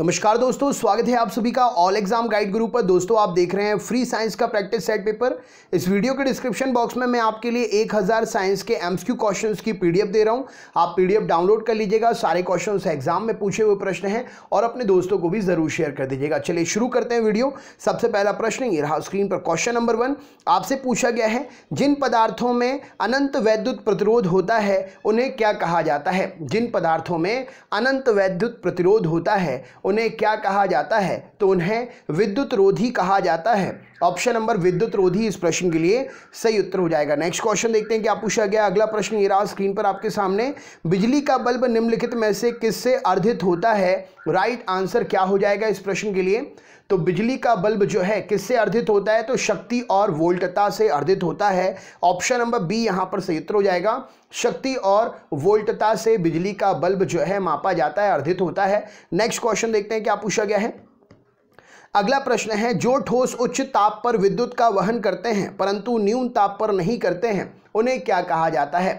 नमस्कार दोस्तों स्वागत है आप सभी का ऑल एग्जाम गाइड ग्रुप पर दोस्तों आप देख रहे हैं फ्री साइंस का प्रैक्टिस सेट पेपर इस वीडियो के डिस्क्रिप्शन बॉक्स में मैं आपके लिए 1000 साइंस के एमसीक्यू क्वेश्चंस की पीडीएफ दे रहा हूं आप पीडीएफ डाउनलोड कर लीजिएगा सारे क्वेश्चंस एग्जाम में पूछे हुए प्रश्न हैं और अपने दोस्तों को भी जरूर शेयर कर दीजिएगा चलिए शुरू करते हैं वीडियो सबसे पहला प्रश्न ये रहा स्क्रीन पर क्वेश्चन नंबर वन आपसे पूछा गया है जिन पदार्थों में अनंत वैद्युत प्रतिरोध होता है उन्हें क्या कहा जाता है जिन पदार्थों में अनंत वैद्युत प्रतिरोध होता है उन्हें क्या कहा जाता है तो उन्हें विद्युत रोधी कहा जाता है ऑप्शन नंबर विद्युत रोधी इस प्रश्न के लिए सही उत्तर हो जाएगा नेक्स्ट क्वेश्चन देखते हैं क्या पूछा गया अगला प्रश्न ये रहा स्क्रीन पर आपके सामने बिजली का बल्ब निम्नलिखित में से किससे अर्धित होता है राइट आंसर क्या हो जाएगा इस प्रश्न के लिए तो बिजली का बल्ब जो है किससे अर्धित होता है तो शक्ति और वोल्टता से अर्धित होता है ऑप्शन नंबर बी यहां पर उत्तर हो जाएगा शक्ति और वोल्टता से बिजली का बल्ब जो है मापा जाता है अर्धित होता है नेक्स्ट क्वेश्चन देखते हैं क्या पूछा गया है अगला प्रश्न है जो ठोस उच्च ताप पर विद्युत का वहन करते हैं परंतु न्यून ताप पर नहीं करते हैं उन्हें क्या कहा जाता है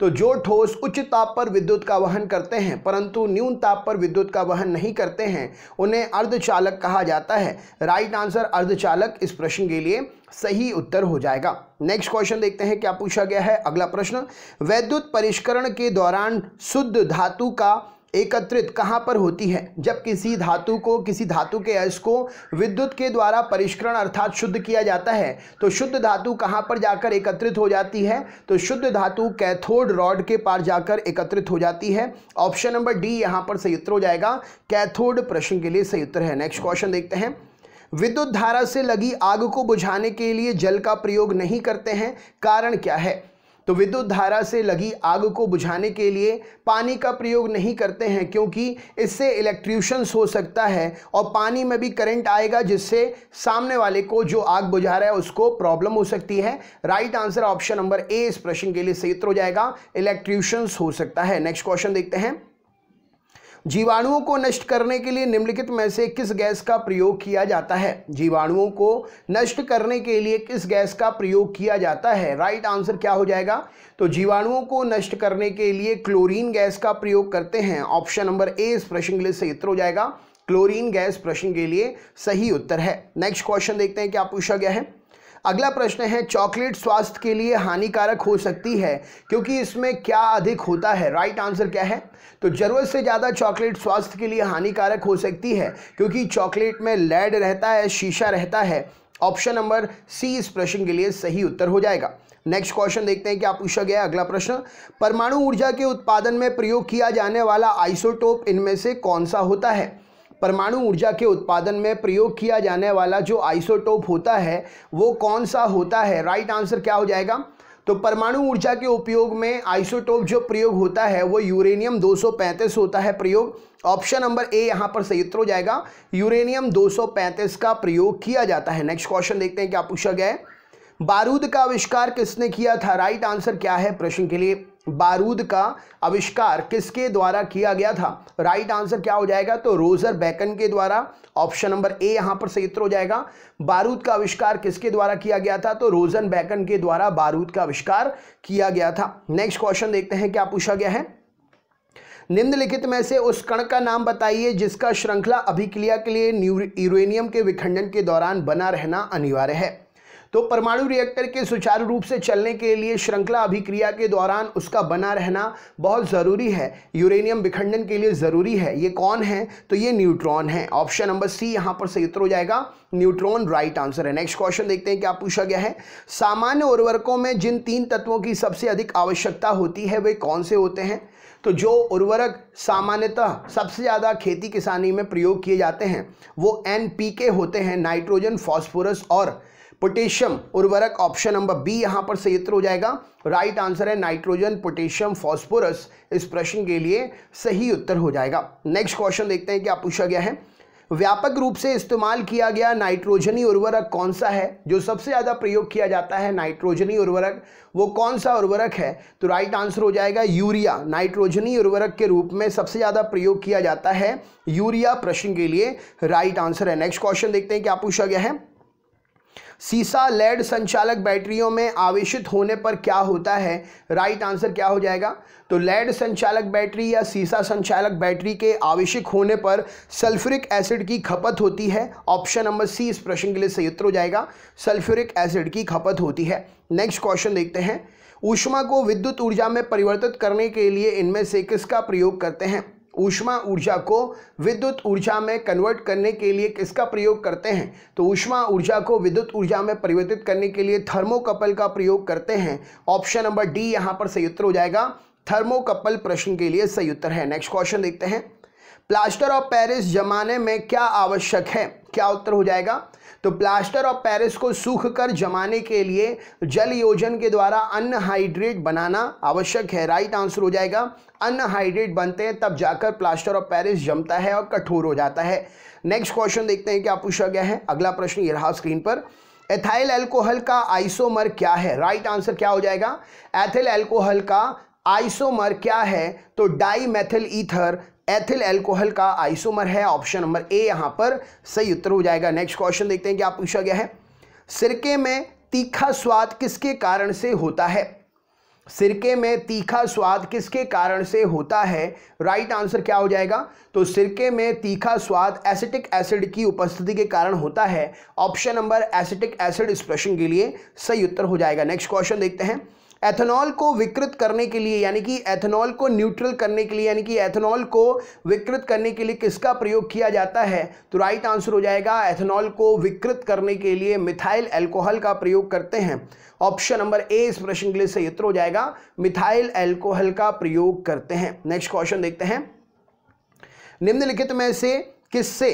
तो जो ठोस उच्च ताप पर विद्युत का वहन करते हैं परंतु न्यून ताप पर विद्युत का वहन नहीं करते हैं उन्हें अर्धचालक कहा जाता है राइट आंसर अर्धचालक इस प्रश्न के लिए सही उत्तर हो जाएगा नेक्स्ट क्वेश्चन देखते हैं क्या पूछा गया है अगला प्रश्न वैद्युत परिष्करण के दौरान शुद्ध धातु का एकत्रित कहाँ पर होती है जब किसी धातु को किसी धातु के अयस को विद्युत के द्वारा परिष्करण अर्थात शुद्ध किया जाता है तो शुद्ध धातु कहाँ पर जाकर एकत्रित हो जाती है तो शुद्ध धातु कैथोड रॉड के पार जाकर एकत्रित हो जाती है ऑप्शन नंबर डी यहाँ पर सही उत्तर हो जाएगा कैथोड प्रश्न के लिए सही उत्तर है नेक्स्ट क्वेश्चन देखते हैं विद्युत धारा से लगी आग को बुझाने के लिए जल का प्रयोग नहीं करते हैं कारण क्या है तो विद्युत धारा से लगी आग को बुझाने के लिए पानी का प्रयोग नहीं करते हैं क्योंकि इससे इलेक्ट्रीशंस हो सकता है और पानी में भी करंट आएगा जिससे सामने वाले को जो आग बुझा रहा है उसको प्रॉब्लम हो सकती है right answer option number A इस प्रश्न के लिए सही उत्तर हो जाएगा इलेक्ट्रीशंस हो सकता है नेक्स्ट क्वेश्चन देखते हैं जीवाणुओं को नष्ट करने के लिए निम्नलिखित में से किस गैस का प्रयोग किया जाता है जीवाणुओं को नष्ट करने के लिए किस गैस का प्रयोग किया जाता है राइट आंसर क्या हो जाएगा तो जीवाणुओं को नष्ट करने के लिए क्लोरीन गैस का प्रयोग करते हैं ऑप्शन नंबर ए इस प्रश्न के लिए सही उत्तर हो जाएगा क्लोरीन गैस प्रश्न के लिए सही उत्तर है नेक्स्ट क्वेश्चन देखते हैं क्या पूछा गया है अगला प्रश्न है चॉकलेट स्वास्थ्य के लिए हानिकारक हो सकती है क्योंकि इसमें क्या अधिक होता है राइट right आंसर क्या है तो ज़रूरत से ज़्यादा चॉकलेट स्वास्थ्य के लिए हानिकारक हो सकती है क्योंकि चॉकलेट में लेड रहता है शीशा रहता है ऑप्शन नंबर सी इस प्रश्न के लिए सही उत्तर हो जाएगा नेक्स्ट क्वेश्चन देखते हैं क्या पूछा गया अगला प्रश्न परमाणु ऊर्जा के उत्पादन में प्रयोग किया जाने वाला आइसोटोप इनमें से कौन सा होता है परमाणु ऊर्जा के उत्पादन में प्रयोग किया जाने वाला जो आइसोटोप होता है वो कौन सा होता है राइट आंसर क्या हो जाएगा तो परमाणु ऊर्जा के उपयोग में आइसोटोप जो प्रयोग होता है वो यूरेनियम 235 होता है प्रयोग ऑप्शन नंबर ए यहां पर सही उत्तर हो जाएगा यूरेनियम 235 का प्रयोग किया जाता है नेक्स्ट क्वेश्चन देखते हैं क्या पूछा गया है बारूद का आविष्कार किसने किया था राइट आंसर क्या है प्रश्न के लिए बारूद का आविष्कार किसके द्वारा किया गया था राइट आंसर क्या हो जाएगा तो रोजर बैकन के द्वारा ऑप्शन नंबर ए यहां पर सही हो जाएगा बारूद का आविष्कार किसके द्वारा किया गया था तो रोजन बैकन के द्वारा बारूद का आविष्कार किया गया था नेक्स्ट क्वेश्चन देखते हैं क्या पूछा गया है निम्नलिखित में से उस कण का नाम बताइए जिसका श्रृंखला अभिक्रिया के लिए यूरेनियम के विखंडन के दौरान बना रहना अनिवार्य है तो परमाणु रिएक्टर के सुचारू रूप से चलने के लिए श्रृंखला अभिक्रिया के दौरान उसका बना रहना बहुत ज़रूरी है यूरेनियम विखंडन के लिए ज़रूरी है ये कौन है तो ये न्यूट्रॉन है ऑप्शन नंबर सी यहाँ पर सही उत्तर हो जाएगा न्यूट्रॉन राइट आंसर है नेक्स्ट क्वेश्चन देखते हैं क्या पूछा गया है सामान्य उर्वरकों में जिन तीन तत्वों की सबसे अधिक आवश्यकता होती है वे कौन से होते हैं तो जो उर्वरक सामान्यतः सबसे ज़्यादा खेती किसानी में प्रयोग किए जाते हैं वो एन होते हैं नाइट्रोजन फॉस्फोरस और पोटेशियम उर्वरक ऑप्शन नंबर बी यहां पर सही उत्तर हो जाएगा राइट आंसर है नाइट्रोजन पोटेशियम फॉस्फोरस इस प्रश्न के लिए सही उत्तर हो जाएगा नेक्स्ट क्वेश्चन देखते हैं क्या पूछा गया है व्यापक रूप से इस्तेमाल किया गया नाइट्रोजनी उर्वरक कौन सा है जो सबसे ज़्यादा प्रयोग किया जाता है नाइट्रोजनी उर्वरक वो कौन सा उर्वरक है तो राइट आंसर हो जाएगा यूरिया नाइट्रोजनी उर्वरक के रूप में सबसे ज़्यादा प्रयोग किया जाता है यूरिया प्रश्न के लिए राइट आंसर है नेक्स्ट क्वेश्चन देखते हैं क्या पूछा गया है सीसा लेड संचालक बैटरियों में आवेशित होने पर क्या होता है राइट आंसर क्या हो जाएगा तो लेड संचालक बैटरी या सीसा संचालक बैटरी के आवेशिक होने पर सल्फ्यूरिक एसिड की खपत होती है ऑप्शन नंबर सी इस प्रश्न के लिए सही उत्तर हो जाएगा सल्फ्यूरिक एसिड की खपत होती है नेक्स्ट क्वेश्चन देखते हैं ऊष्मा को विद्युत ऊर्जा में परिवर्तित करने के लिए इनमें से किसका प्रयोग करते हैं ऊष्मा ऊर्जा को विद्युत ऊर्जा में कन्वर्ट करने के लिए किसका प्रयोग करते हैं तो ऊष्मा ऊर्जा को विद्युत ऊर्जा में परिवर्तित करने के लिए थर्मोकपल का प्रयोग करते हैं ऑप्शन नंबर डी यहां पर सही उत्तर हो जाएगा थर्मोकपल प्रश्न के लिए सही उत्तर है नेक्स्ट क्वेश्चन देखते हैं प्लास्टर ऑफ पेरिस जमाने में क्या आवश्यक है क्या उत्तर हो जाएगा तो प्लास्टर ऑफ पेरिस को सूख कर जमाने के लिए जल योजन के द्वारा अनहाइड्रेट बनाना आवश्यक है राइट आंसर हो जाएगा अनहाइड्रेट बनते हैं तब जाकर प्लास्टर ऑफ पेरिस जमता है और कठोर हो जाता है नेक्स्ट क्वेश्चन देखते हैं क्या पूछा गया है अगला प्रश्न ये रहा स्क्रीन पर एथाइल एल्कोहल का आइसोमर क्या है राइट right आंसर क्या हो जाएगा एथिल एल्कोहल का आइसोमर क्या है तो dimethyl ether ethyl alcohol का आइसोमर है ऑप्शन नंबर ए यहां पर सही उत्तर हो जाएगा नेक्स्ट क्वेश्चन देखते हैं क्या पूछा गया है सिरके में तीखा स्वाद किसके कारण से होता है सिरके में तीखा स्वाद किसके कारण से होता है राइट right आंसर क्या हो जाएगा तो सिरके में तीखा स्वाद एसिटिक एसिड की उपस्थिति के कारण होता है ऑप्शन नंबर एसिटिक एसिड इस के लिए सही उत्तर हो जाएगा नेक्स्ट क्वेश्चन देखते हैं एथेनॉल को विकृत करने के लिए यानी कि एथेनॉल को न्यूट्रल करने के लिए यानी कि एथेनॉल को विकृत करने के लिए किसका प्रयोग किया जाता है तो राइट आंसर हो जाएगा एथेनॉल को विकृत करने के लिए मिथाइल एल्कोहल का प्रयोग करते हैं ऑप्शन नंबर ए इस प्रश्न के लिए सही उत्तर हो जाएगा मिथाइल एल्कोहल का प्रयोग करते हैं नेक्स्ट क्वेश्चन देखते हैं निम्नलिखित में से किससे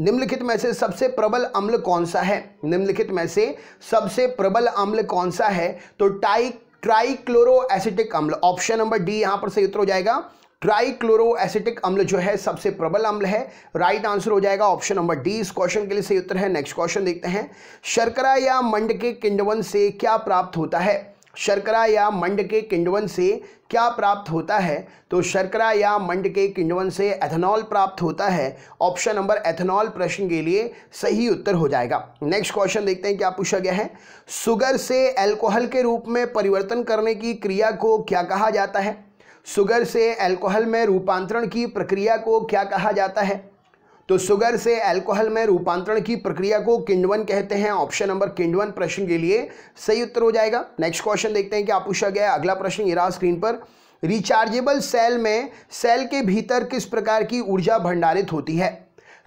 निम्नलिखित में से सबसे प्रबल अम्ल कौन सा है निम्नलिखित में से सबसे प्रबल अम्ल कौन सा है तो टाइक ट्राईक्लोरो एसिटिक अम्ल ऑप्शन नंबर डी यहां पर सही उत्तर हो जाएगा ट्राईक्लोरो एसिटिक अम्ल जो है सबसे प्रबल अम्ल है राइट right आंसर हो जाएगा ऑप्शन नंबर डी इस क्वेश्चन के लिए सही उत्तर है नेक्स्ट क्वेश्चन देखते हैं शर्करा या मंड के किंडवन से क्या प्राप्त होता है शर्करा या मंड के किंडवन से क्या प्राप्त होता है तो शर्करा या मंड के किंडवन से एथेनॉल प्राप्त होता है ऑप्शन नंबर एथेनॉल प्रश्न के लिए सही उत्तर हो जाएगा नेक्स्ट क्वेश्चन देखते हैं क्या पूछा गया है सुगर से अल्कोहल के रूप में परिवर्तन करने की क्रिया को क्या कहा जाता है सुगर से अल्कोहल में रूपांतरण की प्रक्रिया को क्या कहा जाता है तो सुगर से अल्कोहल में रूपांतरण की प्रक्रिया को किंडवन कहते हैं ऑप्शन नंबर किंडवन प्रश्न के लिए सही उत्तर हो जाएगा नेक्स्ट क्वेश्चन देखते हैं कि आप पूछा गया अगला प्रश्न ये रहा स्क्रीन पर रिचार्जेबल सेल में सेल के भीतर किस प्रकार की ऊर्जा भंडारित होती है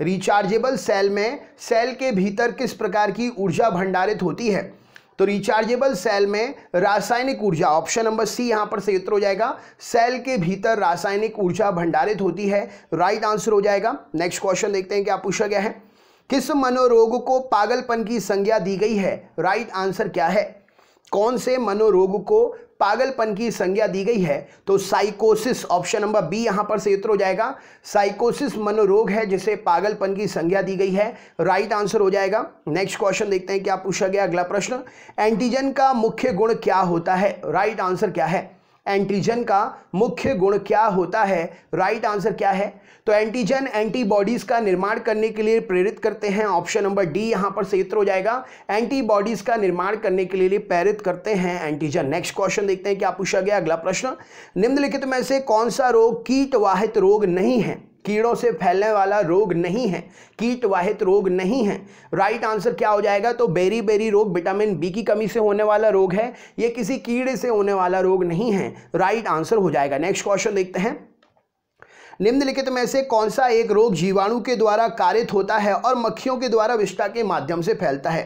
रिचार्जेबल सेल में सेल के भीतर किस प्रकार की ऊर्जा भंडारित होती है तो रिचार्जेबल सेल में रासायनिक ऊर्जा ऑप्शन नंबर सी यहां पर सही उत्तर हो जाएगा सेल के भीतर रासायनिक ऊर्जा भंडारित होती है राइट आंसर हो जाएगा नेक्स्ट क्वेश्चन देखते हैं क्या पूछा गया है किस मनोरोग को पागलपन की संज्ञा दी गई है राइट आंसर क्या है कौन से मनोरोग को पागलपन की संज्ञा दी गई है तो साइकोसिस ऑप्शन नंबर बी यहां पर से उत्तर हो जाएगा साइकोसिस मनोरोग है जिसे पागलपन की संज्ञा दी गई है राइट आंसर हो जाएगा नेक्स्ट क्वेश्चन देखते हैं क्या पूछा गया अगला प्रश्न एंटीजन का मुख्य गुण क्या होता है राइट आंसर क्या है एंटीजन का मुख्य गुण क्या होता है राइट right आंसर क्या है तो एंटीजन एंटीबॉडीज़ का निर्माण करने के लिए प्रेरित करते हैं ऑप्शन नंबर डी यहां पर उत्तर हो जाएगा एंटीबॉडीज़ का निर्माण करने के लिए प्रेरित करते हैं एंटीजन नेक्स्ट क्वेश्चन देखते हैं क्या पूछा गया अगला प्रश्न निम्नलिखित में से कौन सा रोग कीटवाहित रोग नहीं है कीड़ों से फैलने वाला रोग नहीं है कीट वाहित रोग नहीं है राइट आंसर क्या हो जाएगा तो बेरी बेरी रोग विटामिन बी की कमी से होने वाला रोग है ये किसी कीड़े से होने वाला रोग नहीं है राइट आंसर हो जाएगा नेक्स्ट क्वेश्चन देखते हैं निम्नलिखित में से कौन सा एक रोग जीवाणु के द्वारा कारित होता है और मक्खियों के द्वारा विष्टा के माध्यम से फैलता है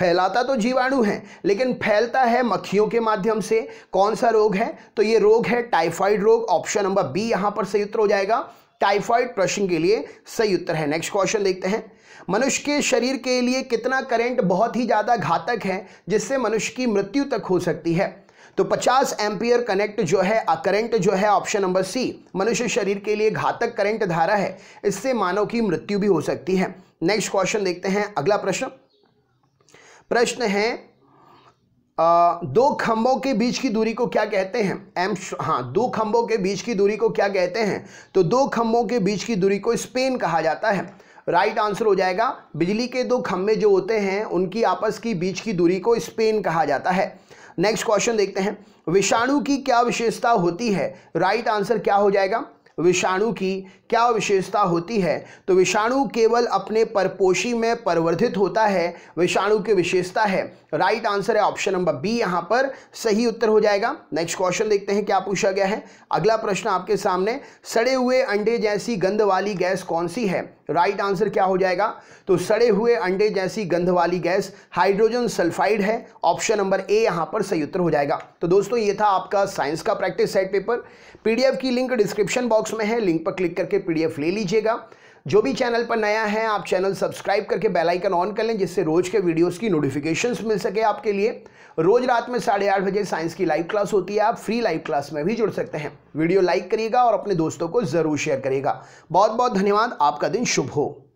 फैलाता तो जीवाणु है लेकिन फैलता है मक्खियों के माध्यम से कौन सा रोग है तो ये रोग है टाइफाइड रोग ऑप्शन नंबर बी यहां पर सही उत्तर हो जाएगा टाइफाइड प्रश्न के लिए सही उत्तर है नेक्स्ट क्वेश्चन देखते हैं मनुष्य के शरीर के लिए कितना करंट बहुत ही ज़्यादा घातक है जिससे मनुष्य की मृत्यु तक हो सकती है तो 50 एम्पियर कनेक्ट जो है करंट जो है ऑप्शन नंबर सी मनुष्य शरीर के लिए घातक करंट धारा है इससे मानव की मृत्यु भी हो सकती है नेक्स्ट क्वेश्चन देखते हैं अगला प्रश्न प्रश्न है आ, दो खंभों के बीच की दूरी को क्या कहते हैं एम हाँ दो खंभों के बीच की दूरी को क्या कहते हैं तो दो खंभों के बीच की दूरी को स्पेन कहा जाता है राइट आंसर हो जाएगा बिजली के दो खंभे जो होते हैं उनकी आपस की बीच की दूरी को स्पेन कहा जाता है नेक्स्ट क्वेश्चन देखते हैं विषाणु की क्या विशेषता होती है राइट आंसर क्या हो जाएगा विषाणु की क्या विशेषता होती है तो विषाणु केवल अपने परपोशी में परिवर्धित होता है विषाणु की विशेषता है राइट आंसर है ऑप्शन नंबर बी यहां पर सही उत्तर हो जाएगा नेक्स्ट क्वेश्चन देखते हैं क्या पूछा गया है अगला प्रश्न आपके सामने सड़े हुए अंडे जैसी गंध वाली गैस कौन सी है राइट आंसर क्या हो जाएगा तो सड़े हुए अंडे जैसी गंध वाली गैस हाइड्रोजन सल्फाइड है ऑप्शन नंबर ए यहां पर सही उत्तर हो जाएगा तो दोस्तों ये था आपका साइंस का प्रैक्टिस सेट पेपर पीडीएफ की लिंक डिस्क्रिप्शन बॉक्स में है लिंक पर क्लिक करके पीडीएफ ले लीजिएगा जो भी चैनल पर नया है आप चैनल सब्सक्राइब करके बेल आइकन ऑन कर लें जिससे रोज के वीडियोस की नोटिफिकेशंस मिल सके आपके लिए रोज रात में साढ़े आठ बजे साइंस की लाइव क्लास होती है आप फ्री लाइव क्लास में भी जुड़ सकते हैं वीडियो लाइक करिएगा और अपने दोस्तों को ज़रूर शेयर करिएगा बहुत बहुत धन्यवाद आपका दिन शुभ हो